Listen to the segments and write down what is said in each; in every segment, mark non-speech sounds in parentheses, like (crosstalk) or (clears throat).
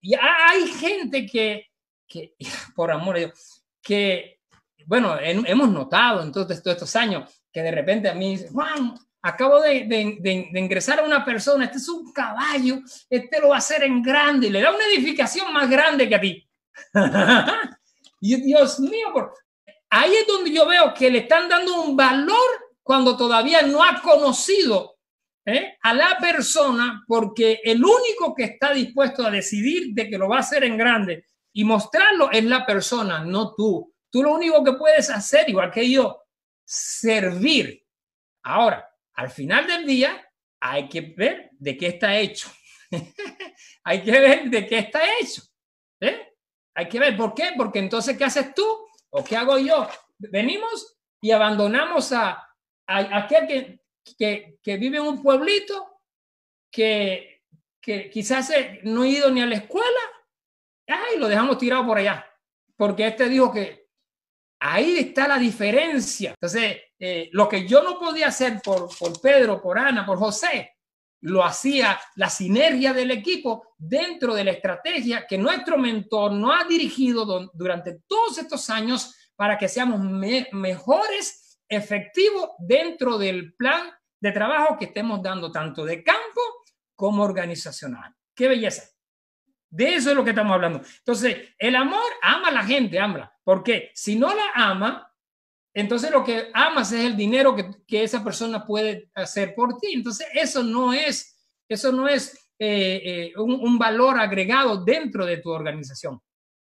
Y hay gente que, (laughs) por amor de Dios, que, bueno, hemos notado en todos estos, años que de repente a mí, Juan, acabo de, ingresar a una persona, este es un caballo, este lo va a hacer en grande y le da una edificación más grande que a ti. (laughs) y Dios mío, por... ahí es donde yo veo que le están dando un valor cuando todavía no ha conocido ¿eh? a la persona porque el único que está dispuesto a decidir de que lo va a hacer en grande y mostrarlo es la persona, no tú. Tú lo único que puedes hacer, igual que yo, servir. Ahora, al final del día, hay que ver de qué está hecho. (laughs) hay que ver de qué está hecho. ¿eh? Hay que ver por qué, porque entonces, ¿qué haces tú o qué hago yo? Venimos y abandonamos a, a, a aquel que que, vive en un pueblito que, que quizás eh, no ha ido ni a la escuela, y lo dejamos tirado por allá, porque este dijo que ahí está la diferencia. Entonces, eh, lo que yo no podía hacer por, Pedro, por Ana, por José, lo hacía la sinergia del equipo dentro de la estrategia que nuestro mentor no ha dirigido durante todos estos años para que seamos mejores efectivo dentro del plan de trabajo que estemos dando, tanto de campo como organizacional. ¡Qué belleza! De eso es lo que estamos hablando. Entonces, el amor ama a la gente, amla. Porque si no la ama, entonces lo que amas es el dinero que, esa persona puede hacer por ti. Entonces, eso no es, eso no es eh, eh, un, un valor agregado dentro de tu organización.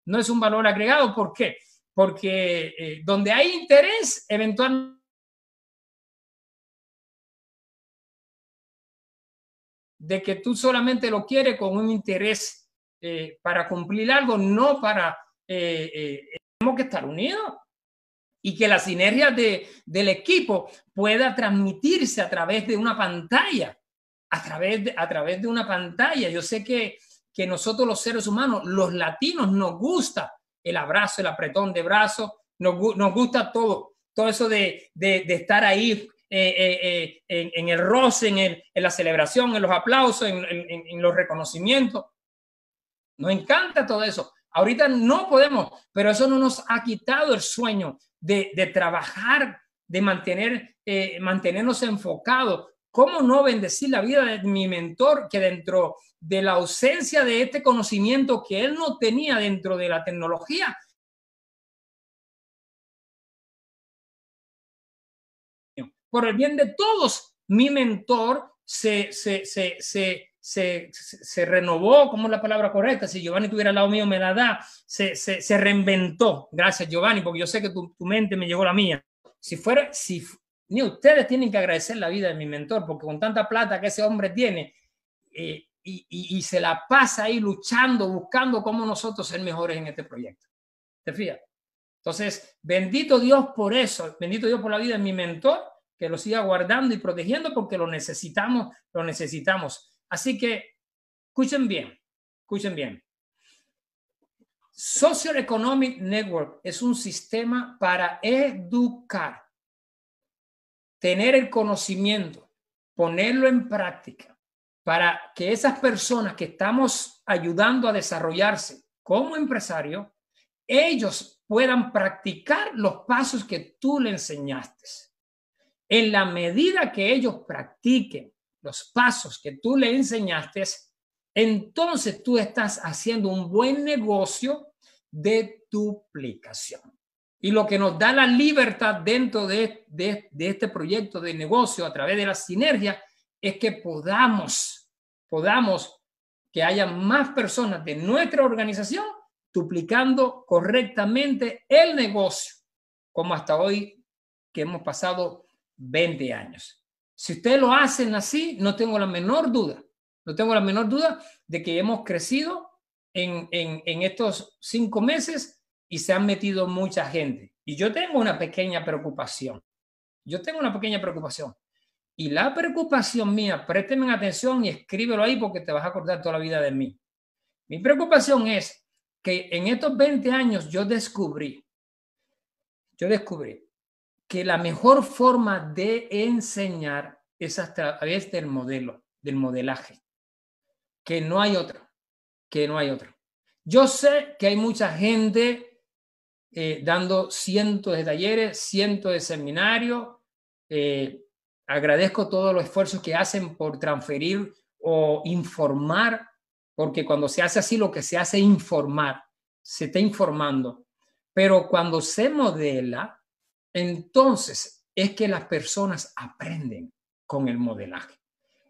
No es un valor agregado. ¿Por qué? porque eh, donde hay interés, eventualmente de que tú solamente lo quieres con un interés eh, para cumplir algo, no para... Eh, tenemos que estar unidos y que la sinergia de, del equipo pueda transmitirse a través de una pantalla, a través de, a través de una pantalla. Yo sé que, que nosotros los seres humanos, los latinos, nos gusta el abrazo, el apretón de brazos, nos, gusta todo, todo eso de, estar ahí eh, eh, eh, en, el roce, en, la celebración, en los aplausos, en, los reconocimientos. Nos encanta todo eso. Ahorita no podemos, pero eso no nos ha quitado el sueño de, de trabajar, de mantener, mantenernos enfocados, ¿Cómo no bendecir la vida de mi mentor que dentro de la ausencia de este conocimiento que él no tenía dentro de la tecnología? Por el bien de todos, mi mentor se, se, se, renovó, ¿cómo es la palabra correcta? Si Giovanni tuviera al lado mío, me la da. Se, reinventó. Gracias, Giovanni, porque yo sé que tu, tu, mente me llegó la mía. Si fuera, si ni ustedes tienen que agradecer la vida de mi mentor, porque con tanta plata que ese hombre tiene eh, y, se la pasa ahí luchando, buscando cómo nosotros ser mejores en este proyecto. ¿Te fijas? Entonces, bendito Dios por eso, bendito Dios por la vida de mi mentor, que lo siga guardando y protegiendo porque lo necesitamos, lo necesitamos. Así que, escuchen bien, escuchen bien. Social Economic Network es un sistema para educar tener el conocimiento, ponerlo en práctica para que esas personas que estamos ayudando a desarrollarse como empresario, ellos puedan practicar los pasos que tú le enseñaste. En la medida que ellos practiquen los pasos que tú le enseñaste, entonces tú estás haciendo un buen negocio de duplicación y lo que nos da la libertad dentro de, este proyecto de negocio a través de la sinergia es que podamos, podamos que haya más personas de nuestra organización duplicando correctamente el negocio, como hasta hoy que hemos pasado 20 años. Si ustedes lo hacen así, no tengo la menor duda, no tengo la menor duda de que hemos crecido en, en estos cinco meses y se han metido mucha gente. Y yo tengo una pequeña preocupación. Yo tengo una pequeña preocupación. Y la preocupación mía, présteme atención y escríbelo ahí porque te vas a acordar toda la vida de mí. Mi preocupación es que en estos 20 años yo descubrí, yo descubrí que la mejor forma de enseñar es a través del modelo, del modelaje, que no hay otra, que no hay otra. Yo sé que hay mucha gente eh, dando cientos de talleres, cientos de seminarios. Eh, agradezco todos los esfuerzos que hacen por transferir o informar, porque cuando se hace así lo que se hace es informar, se está informando. Pero cuando se modela, entonces es que las personas aprenden con el modelaje.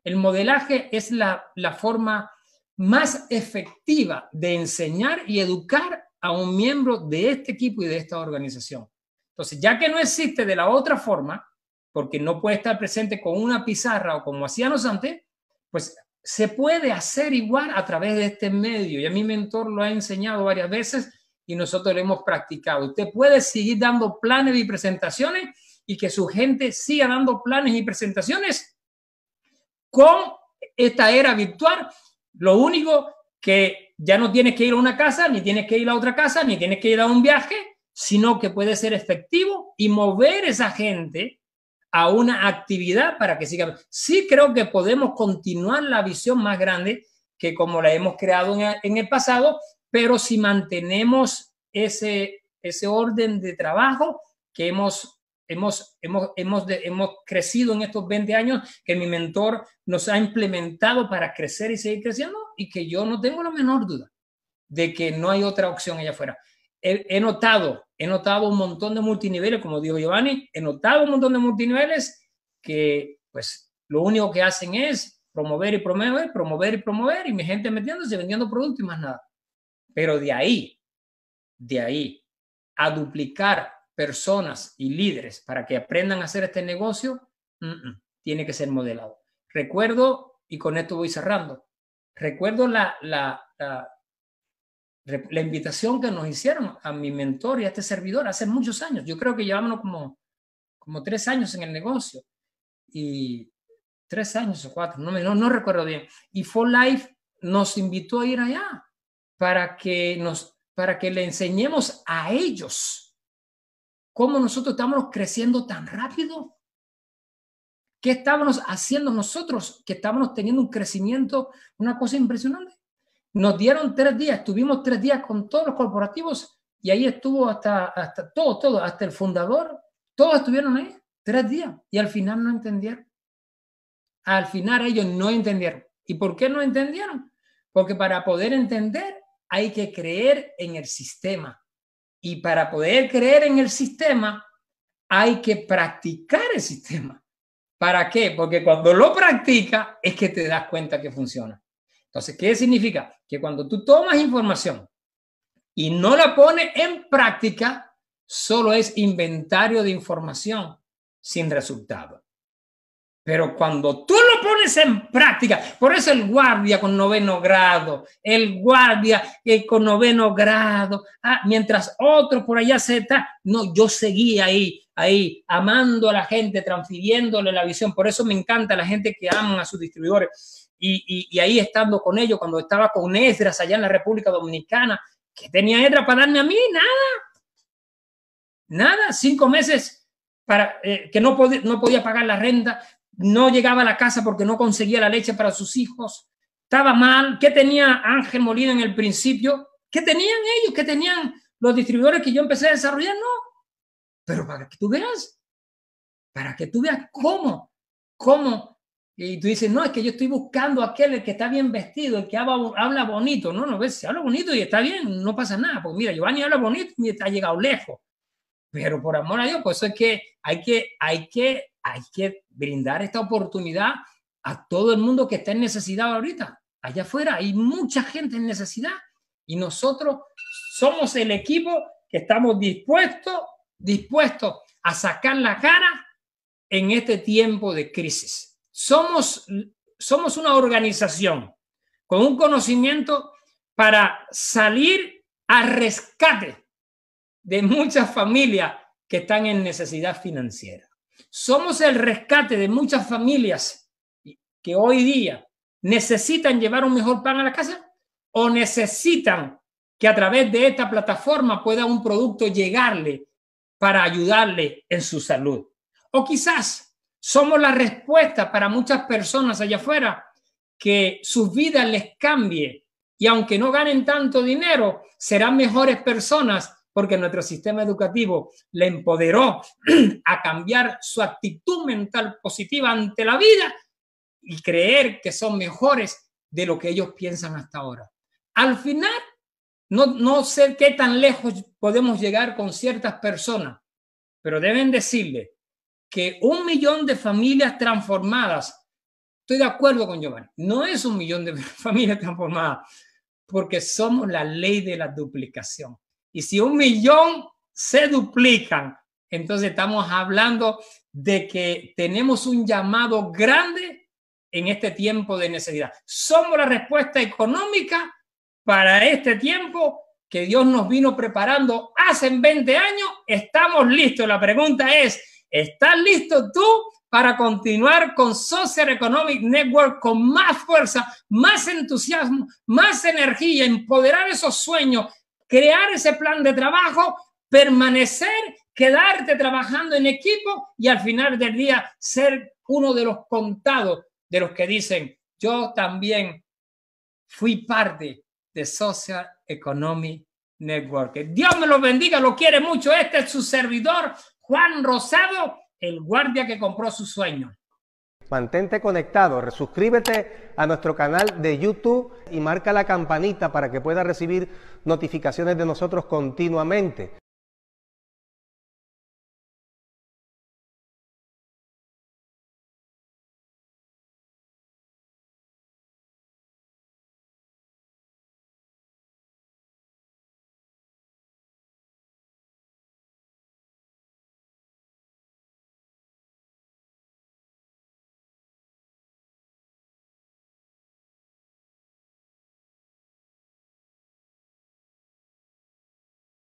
El modelaje es la, la forma más efectiva de enseñar y educar a un miembro de este equipo y de esta organización. Entonces, ya que no existe de la otra forma, porque no puede estar presente con una pizarra o como hacíamos antes, pues se puede hacer igual a través de este medio. Y a mi mentor lo ha enseñado varias veces y nosotros lo hemos practicado. Usted puede seguir dando planes y presentaciones y que su gente siga dando planes y presentaciones con esta era virtual. Lo único que ya no tienes que ir a una casa, ni tienes que ir a otra casa, ni tienes que ir a un viaje, sino que puede ser efectivo y mover esa gente a una actividad para que siga. Sí creo que podemos continuar la visión más grande que como la hemos creado en el pasado, pero si mantenemos ese, ese orden de trabajo que hemos hemos, hemos, hemos, crecido en estos 20 años que mi mentor nos ha implementado para crecer y seguir creciendo y que yo no tengo la menor duda de que no hay otra opción allá afuera. He, he notado, he notado un montón de multiniveles, como dijo Giovanni, he notado un montón de multiniveles que pues lo único que hacen es promover y promover, promover y promover y mi gente metiéndose, vendiendo productos y más nada. Pero de ahí, de ahí, a duplicar personas y líderes para que aprendan a hacer este negocio, mm, mm, tiene que ser modelado. Recuerdo, y con esto voy cerrando, recuerdo la, la, la, invitación que nos hicieron a mi mentor y a este servidor hace muchos años. Yo creo que llevamos como, como tres años en el negocio. Y tres años o cuatro, no, no, no recuerdo bien. Y For Life nos invitó a ir allá para que, nos, para que le enseñemos a ellos cómo nosotros estábamos creciendo tan rápido. ¿Qué estábamos haciendo nosotros que estábamos teniendo un crecimiento, una cosa impresionante? Nos dieron tres días, estuvimos tres días con todos los corporativos y ahí estuvo hasta, hasta todo, todo, hasta el fundador, todos estuvieron ahí tres días y al final no entendieron. Al final ellos no entendieron. ¿Y por qué no entendieron? Porque para poder entender hay que creer en el sistema. Y para poder creer en el sistema, hay que practicar el sistema. ¿Para qué? Porque cuando lo practicas es que te das cuenta que funciona. Entonces, ¿qué significa? Que cuando tú tomas información y no la pones en práctica, solo es inventario de información sin resultado. Pero cuando tú lo pones en práctica, por eso el guardia con noveno grado, el guardia con noveno grado, ah, mientras otro por allá se está, no, yo seguí ahí, ahí, amando a la gente, transfiriéndole la visión. Por eso me encanta la gente que ama a sus distribuidores. Y, ahí estando con ellos, cuando estaba con Esdras allá en la República Dominicana, que tenía Esdras para darme a mí? Nada. Nada, cinco meses para, eh, que no, no podía pagar la renta, no llegaba a la casa porque no conseguía la leche para sus hijos, estaba mal, ¿qué tenía Ángel Molina en el principio? ¿Qué tenían ellos? ¿Qué tenían los distribuidores que yo empecé a desarrollar? No. Pero para que tú veas, para que tú veas cómo, cómo. Y tú dices, no, es que yo estoy buscando aquel que está bien vestido, el que habla, bonito. No, no, ves, si habla bonito y está bien, no pasa nada. Pues mira, Giovanni habla bonito y está llegado lejos. Pero por amor a Dios, pues eso es que hay que, hay que hay que brindar esta oportunidad a todo el mundo que está en necesidad ahorita. Allá afuera hay mucha gente en necesidad y nosotros somos el equipo que estamos dispuestos, dispuestos a sacar la cara en este tiempo de crisis. Somos, somos una organización con un conocimiento para salir a rescate de muchas familias que están en necesidad financiera. Somos el rescate de muchas familias que hoy día necesitan llevar un mejor pan a la casa o necesitan que a través de esta plataforma pueda un producto llegarle para ayudarle en su salud. O quizás somos la respuesta para muchas personas allá afuera que sus vidas les cambie y aunque no ganen tanto dinero, serán mejores personas porque nuestro sistema educativo le empoderó (clears throat) a cambiar su actitud mental positiva ante la vida y creer que son mejores de lo que ellos piensan hasta ahora. Al final, no, no sé qué tan lejos podemos llegar con ciertas personas, pero deben decirle que un millón de familias transformadas, estoy de acuerdo con Giovanni, no es un millón de (laughs) familias transformadas, porque somos la ley de la duplicación. Y si un millón se duplican, entonces estamos hablando de que tenemos un llamado grande en este tiempo de necesidad. Somos la respuesta económica para este tiempo que Dios nos vino preparando hace 20 años. Estamos listos. La pregunta es, ¿estás listo tú para continuar con Social Economic Network con más fuerza, más entusiasmo, más energía, empoderar esos sueños, crear ese plan de trabajo, permanecer, quedarte trabajando en equipo y al final del día ser uno de los contados de los que dicen, yo también fui parte de Social Economy Network. Dios me lo bendiga, lo quiere mucho. Este es su servidor, Juan Rosado, el guardia que compró su sueño. Mantente conectado, suscríbete a nuestro canal de YouTube y marca la campanita para que puedas recibir notificaciones de nosotros continuamente.